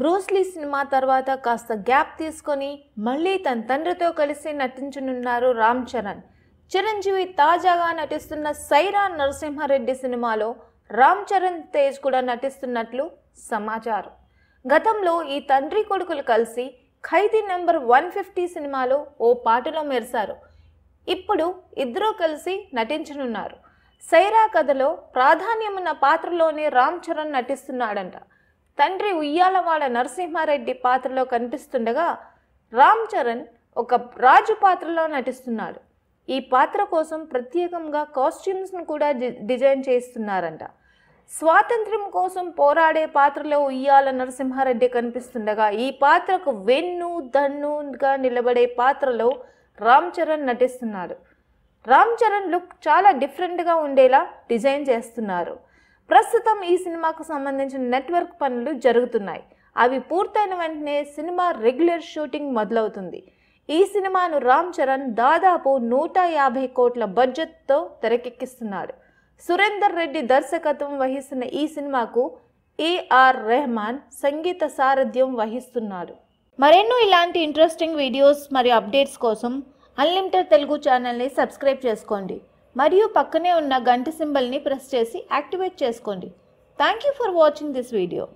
Bruce Lee cinema తర్వాత కాస్త gap తీసుకొని మళ్ళీ తన తండ్రితో కలిసి నటించనున్నారు రామ్ చరణ్ చిరంజీవి తాజాగా నటిస్తున్న సైరా నరసింహారెడ్డి సినిమాలో రామ్ చరణ్ తేజ్ కూడా నటిస్తున్నట్లు సమాచారం గతంలో ఈ తండ్రి కొడుకులు కలిసి ఖైదీ నెంబర్ వన్ ఫిఫ్టీ సినిమాలో ఓ పాటలో మెరిశారు ఇప్పుడు ఇద్దరూ కలిసి నటించనున్నారు సైరా కథలో ప్రాధాన్యమున్న పాత్రలోనే రామ్ చరణ్ నటిస్తున్నాడంట తండ్రి ఉయ్యాలవాడ నరసింహారెడ్డి పాత్రలో కనిపిస్తుండగా రామ్ చరణ్ ఒక రాజు పాత్రలో నటిస్తున్నాడు ఈ పాత్ర కోసం ప్రత్యేకంగా కాస్ట్యూమ్స్ను కూడా డిజైన్ చేస్తున్నారంట స్వాతంత్ర్యం కోసం పోరాడే పాత్రలో ఉయ్యాల నరసింహారెడ్డి కనిపిస్తుండగా ఈ పాత్రకు వెన్ను దన్నుగా నిలబడే పాత్రలో రామ్ చరణ్ నటిస్తున్నాడు రామ్ చరణ్ లుక్ చాలా డిఫరెంట్గా ఉండేలా డిజైన్ చేస్తున్నారు ప్రస్తుతం ఈ సినిమాకు సంబంధించిన నెట్వర్క్ పనులు జరుగుతున్నాయి అవి పూర్తయిన వెంటనే సినిమా రెగ్యులర్ షూటింగ్ మొదలవుతుంది ఈ సినిమాను రామ్ చరణ్ దాదాపు నూట యాభై కోట్ల బడ్జెట్తో తెరకెక్కిస్తున్నాడు సురేందర్ రెడ్డి దర్శకత్వం వహిస్తున్న ఈ సినిమాకు ఏఆర్ రెహమాన్ సంగీత సారథ్యం వహిస్తున్నాడు మరెన్నో ఇలాంటి ఇంట్రెస్టింగ్ వీడియోస్ మరియు అప్డేట్స్ కోసం అన్లిమిటెడ్ తెలుగు ఛానల్ని సబ్స్క్రైబ్ చేసుకోండి మరియు పక్కనే ఉన్న గంట సింబల్ని ప్రెస్ చేసి యాక్టివేట్ చేసుకోండి thank you for watching this video